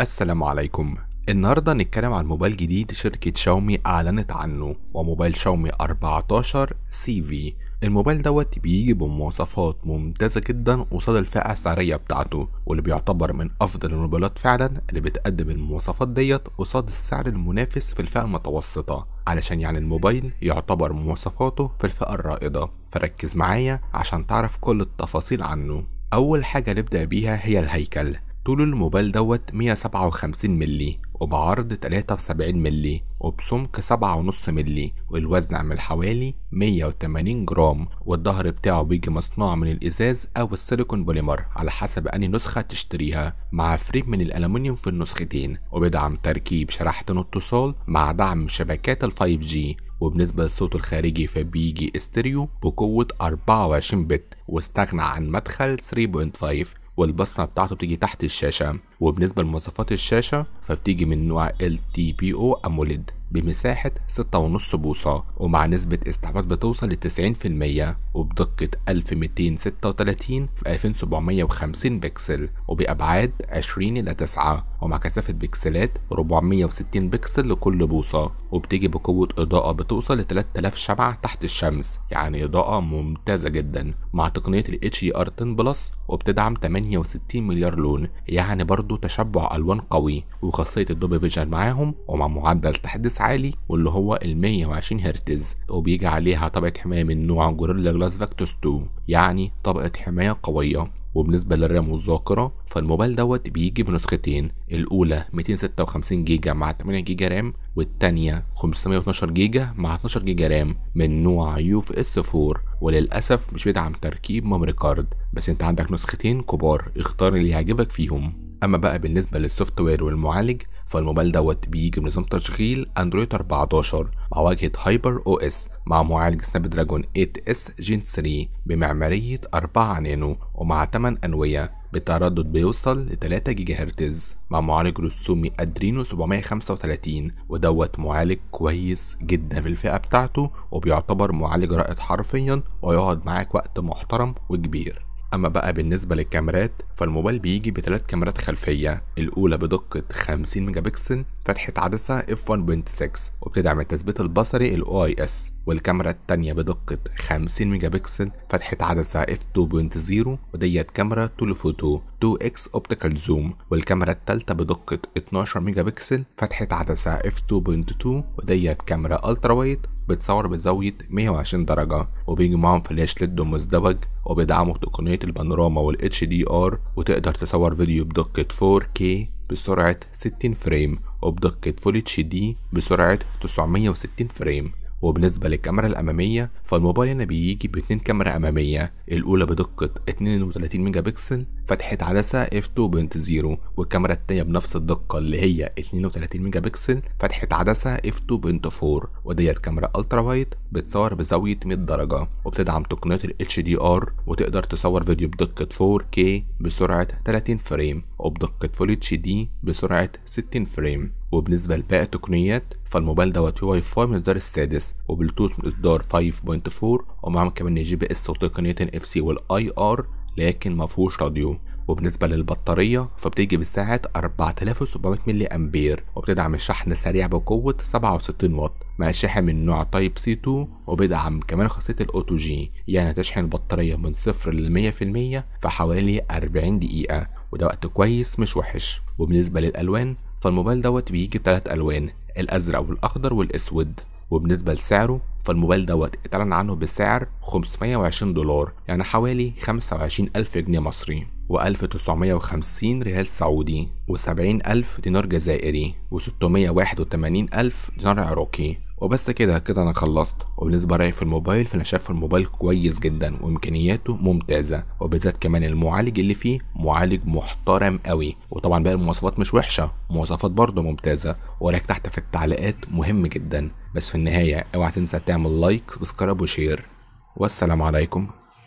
السلام عليكم النهارده هنتكلم عن موبايل جديد شركة شاومي اعلنت عنه وموبايل شاومي 14 سي في الموبايل دوت بيجي بمواصفات ممتازة جدا قصاد الفئة السعرية بتاعته واللي بيعتبر من أفضل الموبايلات فعلا اللي بتقدم المواصفات ديت قصاد السعر المنافس في الفئة المتوسطة علشان يعني الموبايل يعتبر مواصفاته في الفئة الرائدة فركز معايا عشان تعرف كل التفاصيل عنه أول حاجة نبدأ بيها هي الهيكل طول الموبايل دوت 157 مللي وبعرض 73 مللي وبسمك 7.5 مللي والوزن عامل حوالي 180 جرام والظهر بتاعه بيجي مصنوع من الإزاز أو السيليكون بوليمر على حسب أنهي نسخة تشتريها مع فريم من الالومنيوم في النسختين وبيدعم تركيب شريحتين اتصال مع دعم شبكات ال 5G وبالنسبة للصوت الخارجي فبيجي استيريو بقوة 24 بت واستغنى عن مدخل 3.5 والبصمة بتاعته بتيجي تحت الشاشة وبالنسبة لمواصفات الشاشة فبتيجي من نوع LTPO AMOLED بمساحة 6.5 بوصة ومع نسبة استحواذ بتوصل ل 90% وبدقة 1236 في 2750 بكسل وبأبعاد 20 إلى 9 ومع كثافة بكسلات 460 بكسل لكل بوصة وبتيجي بقوة إضاءة بتوصل ل 3000 شمعة تحت الشمس يعني إضاءة ممتازة جدا مع تقنية ال HDR 10 بلس وبتدعم 68 مليار لون يعني برضه تشبع ألوان قوي وخاصية الدوب فيجن معاهم ومع معدل تحديث عالي واللي هو ال 120 هرتز وبيجي عليها طبقة حماية من نوع جوريلا جلاس فاكتوس 2 يعني طبقة حماية قوية وبالنسبة للرام والذاكرة فالموبايل دوت بيجي بنسختين الأولى 256 جيجا مع 8 جيجا رام والتانية 512 جيجا مع 12 جيجا رام من نوع يو اف اس 4 وللأسف مش بيدعم تركيب ميموري كارد بس انت عندك نسختين كبار اختار اللي يعجبك فيهم أما بقى بالنسبة للسوفت وير والمعالج فالموبايل دوت بيجي بنظام تشغيل اندرويد 14 واجهة هايبر او اس مع معالج سناب دراجون 8 اس جين 3 بمعمارية 4 نانو ومع 8 أنوية بتردد بيوصل ل 3 جيجا هرتز مع معالج رسومي ادرينو 735 ودوت معالج كويس جدا في الفئة بتاعته وبيعتبر معالج رائد حرفيا ويقعد معاك وقت محترم وكبير أما بقى بالنسبة للكاميرات فالموبايل بيجي بثلاث كاميرات خلفية الأولى بدقة 50 ميجا بكسل فتحة عدسة f1.6 وبتدعم التثبيت البصري اي OIS والكاميرا التانية بدقة 50 ميجا بكسل فتحة عدسة f2.0 وديت كاميرا توليفوتو 2x اوبتيكال زوم والكاميرا التالتة بدقة 12 ميجا بكسل فتحة عدسة f2.2 وديت كاميرا الترا وايت بتصور بزاوية 120 درجة وبيجي معاهم فلاش ليد مزدوج وبيدعموا تقنية البانوراما وال HDR وتقدر تصور فيديو بدقة 4K بسرعة 60 فريم وبدقة فول اتش دي بسرعة 960 فريم وبالنسبة للكاميرا الأمامية فالموبايل هنا بيجي باتنين كاميرا أمامية الأولى بدقة 32 ميجا بكسل فتحة عدسة اف 2.0 والكاميرا التانية بنفس الدقة اللي هي 32 ميجا بكسل فتحة عدسة اف 2.4 وديت كاميرا الترا وايت بتصور بزاوية 100 درجة وبتدعم تقنية ال HDR وتقدر تصور فيديو بدقة 4K بسرعة 30 فريم وبدقة فول اتش دي بسرعة 60 فريم وبالنسبة لباقي التقنيات فالموبايل دوت واي فاي من الإصدار السادس وبلوتوث من إصدار 5.4 ومعاهم كمان جي بي إس وتقنية ال اف سي والاي ار لكن مفهوش راديو وبالنسبة للبطارية فبتيجي بسعة 4700 ملي أمبير وبتدعم الشحن السريع بقوة 67 واط مع شاحن من نوع تايب سي 2 وبيدعم كمان خاصية الأوتو جي يعني هتشحن البطارية من صفر للمية في المية في حوالي 40 دقيقة وده وقت كويس مش وحش وبالنسبة للألوان فالموبايل دوت بيجي بثلاث ألوان الأزرق والأخضر والأسود وبالنسبة لسعره فالموبايل دوت اتعلن عنه بسعر 520 دولار يعني حوالي 25000 جنيه مصري و1950 ريال سعودي و70000 دينار جزائري و681000 دينار عراقي وبس كده كده انا خلصت وبالنسبه رايي في الموبايل فانا شايف الموبايل كويس جدا وامكانياته ممتازه وبالذات كمان المعالج اللي فيه معالج محترم قوي وطبعا باقي المواصفات مش وحشه مواصفات برضه ممتازه وراك تحت في التعليقات مهم جدا بس في النهايه اوعى تنسى تعمل لايك وسبسكرايب وشير والسلام عليكم